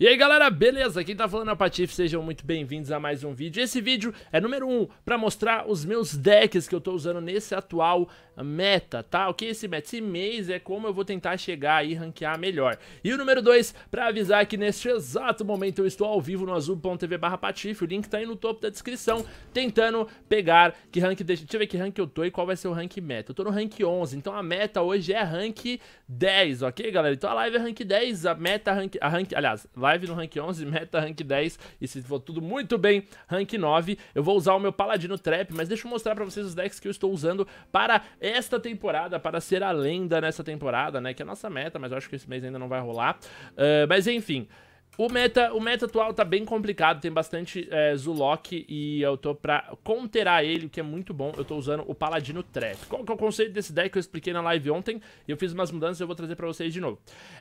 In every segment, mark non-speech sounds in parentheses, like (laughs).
E aí galera, beleza? Quem tá falando é o Patife, sejam muito bem-vindos a mais um vídeo. Esse vídeo é número 1 um, para mostrar os meus decks que eu tô usando nesse atual meta, tá? O que é esse meta? Esse mês é como eu vou tentar chegar e ranquear melhor. E o número 2, para avisar que neste exato momento eu estou ao vivo no azul.tv barra Patife, o link tá aí no topo da descrição, tentando pegar que rank, deixa, deixa eu ver que rank eu tô e qual vai ser o rank meta. Eu tô no rank 11, então a meta hoje é rank 10, ok galera? Então a live é rank 10, a meta rank, a rank aliás, live live no rank 11, Meta rank 10 e se for tudo muito bem, rank 9. Eu vou usar o meu Paladino Trap, mas deixa eu mostrar pra vocês os decks que eu estou usando para esta temporada, para ser a lenda nessa temporada, né? Que é a nossa meta, mas eu acho que esse mês ainda não vai rolar. Uh, mas enfim... O meta, o meta atual tá bem complicado, tem bastante é, Zulok e eu tô pra conterar ele, o que é muito bom. Eu tô usando o Paladino Trap. Qual que é o conceito desse deck que eu expliquei na live ontem? e Eu fiz umas mudanças e eu vou trazer pra vocês de novo.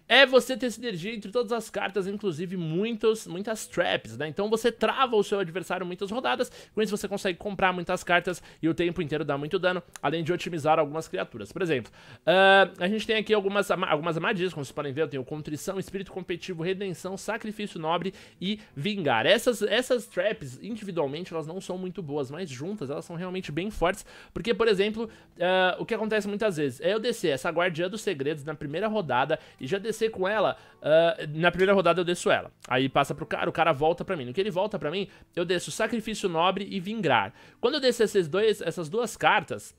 É você ter sinergia entre todas as cartas, inclusive muitos, muitas traps, né? Então você trava o seu adversário muitas rodadas, com isso você consegue comprar muitas cartas e o tempo inteiro dá muito dano, além de otimizar algumas criaturas. Por exemplo, uh, a gente tem aqui algumas, algumas amadias, como vocês podem ver, eu tenho Contrição, Espírito Competitivo, Redenção, Sacrifício, Sacrifício Nobre e Vingar. Essas, essas traps, individualmente, elas não são muito boas, mas juntas elas são realmente bem fortes, porque, por exemplo, uh, o que acontece muitas vezes é eu descer essa Guardiã dos Segredos na primeira rodada e já descer com ela, uh, na primeira rodada eu desço ela. Aí passa pro cara, o cara volta pra mim. No que ele volta pra mim, eu desço Sacrifício Nobre e Vingar. Quando eu descer esses dois, essas duas cartas...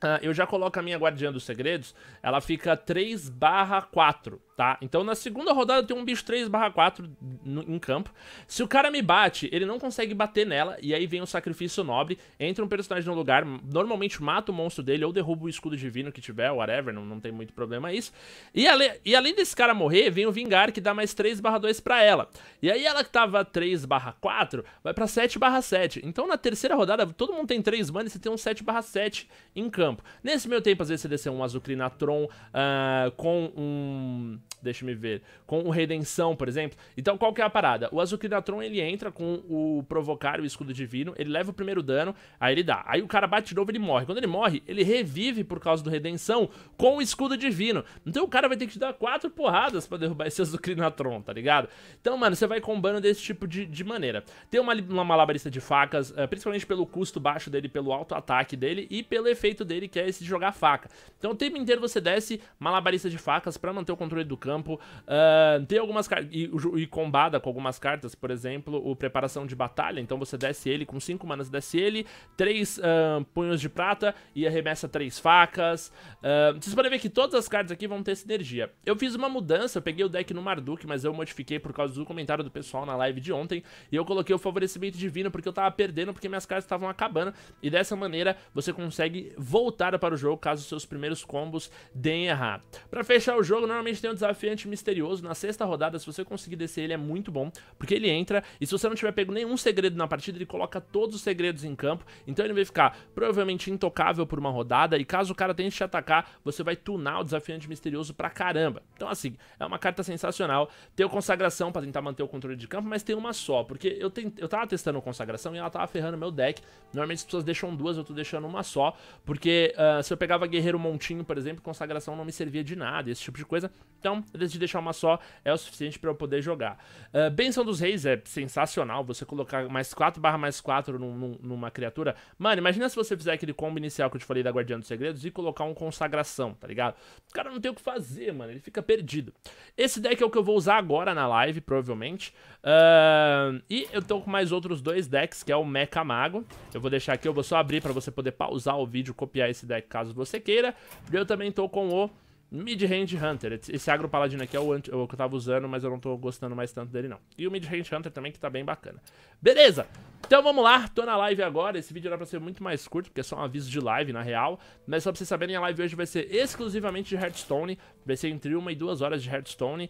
Uh, eu já coloco a minha Guardiã dos Segredos, ela fica 3 barra 4 tá? Então na segunda rodada tem um bicho 3 4 no, em campo. Se o cara me bate, ele não consegue bater nela, e aí vem o sacrifício nobre, entra um personagem no lugar, normalmente mata o monstro dele, ou derruba o escudo divino que tiver, whatever, não, não tem muito problema isso. E, ale, e além desse cara morrer, vem o Vingar, que dá mais 3 2 pra ela. E aí ela que tava 3 4, vai pra 7 7. Então na terceira rodada, todo mundo tem 3 mana e você tem um 7 7 em campo. Nesse meu tempo, às vezes você desceu um Azucrina Tron uh, ah, com um deixa-me ver, com o Redenção, por exemplo. Então, qual que é a parada? O Azucrinatron, ele entra com o Provocar, o Escudo Divino, ele leva o primeiro dano, aí ele dá. Aí o cara bate de novo, ele morre. Quando ele morre, ele revive por causa do Redenção com o Escudo Divino. Então o cara vai ter que te dar quatro porradas para derrubar esse (laughs) Azucrinatron, tá ligado? Então, mano, você vai combando desse tipo de, de maneira. Tem uma, uma malabarista de facas, eh, principalmente pelo custo baixo dele, pelo alto ataque dele e pelo efeito dele, que é esse de jogar faca. Então o tempo inteiro você desce malabarista de facas para manter o controle do campo campo. Uh, tem algumas e, e combada com algumas cartas, por exemplo, o Preparação de Batalha. Então você desce ele com 5 manas, desce ele, 3 uh, ah, punhos de prata e arremessa 3 facas. Uh, vocês podem ver que todas as cartas aqui vão ter sinergia. Eu fiz uma mudança, eu peguei o deck no Marduk, mas eu modifiquei por causa do comentário do pessoal na live de ontem. E eu coloquei o Favorecimento Divino porque eu tava perdendo, porque minhas cartas estavam acabando. E dessa maneira você consegue voltar para o jogo caso seus primeiros combos deem errado. Pra fechar o jogo, normalmente tem um desafio desafiante misterioso na sexta rodada, se você conseguir descer ele é muito bom, porque ele entra e se você não tiver pego nenhum segredo na partida, ele coloca todos os segredos em campo, então ele vai ficar provavelmente intocável por uma rodada e caso o cara tente te atacar, você vai tunar o desafiante misterioso pra caramba. Então assim, é uma carta sensacional, tem o consagração pra tentar manter o controle de campo, mas tem uma só, porque eu, tente, eu tava testando o consagração e ela tava ferrando meu deck, normalmente as pessoas deixam duas, eu tô deixando uma só, porque uh, se eu pegava guerreiro montinho, por exemplo, consagração não me servia de nada, esse tipo de coisa, então eu decidi deixar uma só, é o suficiente para eu poder jogar. Uh, Benção dos Reis é sensacional, você colocar mais 4 barra mais 4 num, num, numa criatura. Mano, imagina se você fizer aquele combo inicial que eu te falei da Guardiã dos Segredos e colocar um Consagração, tá ligado? O cara não tem o que fazer, mano, ele fica perdido. Esse deck é o que eu vou usar agora na live, provavelmente. Uh, e eu tô com mais outros dois decks, que é o Mecha Mago. Eu vou deixar aqui, eu vou só abrir para você poder pausar o vídeo, copiar esse deck caso você queira. E eu também tô com o Mid-Range Hunter. Esse agro paladino aqui é o, é o que eu tava usando, mas eu não tô gostando mais tanto dele, não. E o Mid-Range Hunter também, que tá bem bacana. Beleza! Então vamos lá, tô na live agora. Esse vídeo era pra ser muito mais curto, porque é só um aviso de live, na real. Mas só pra vocês saberem, a live hoje vai ser exclusivamente de Hearthstone. Vai ser entre uma e duas horas de Hearthstone.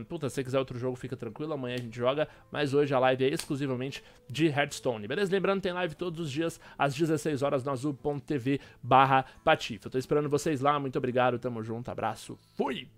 Uh, puta, se você quiser outro jogo, fica tranquilo, amanhã a gente joga. Mas hoje a live é exclusivamente de Hearthstone, beleza? Lembrando, tem live todos os dias, às 16 horas, no azul.tv barra Patife. Eu tô esperando vocês lá, muito obrigado, tamo junto, abraço, fui!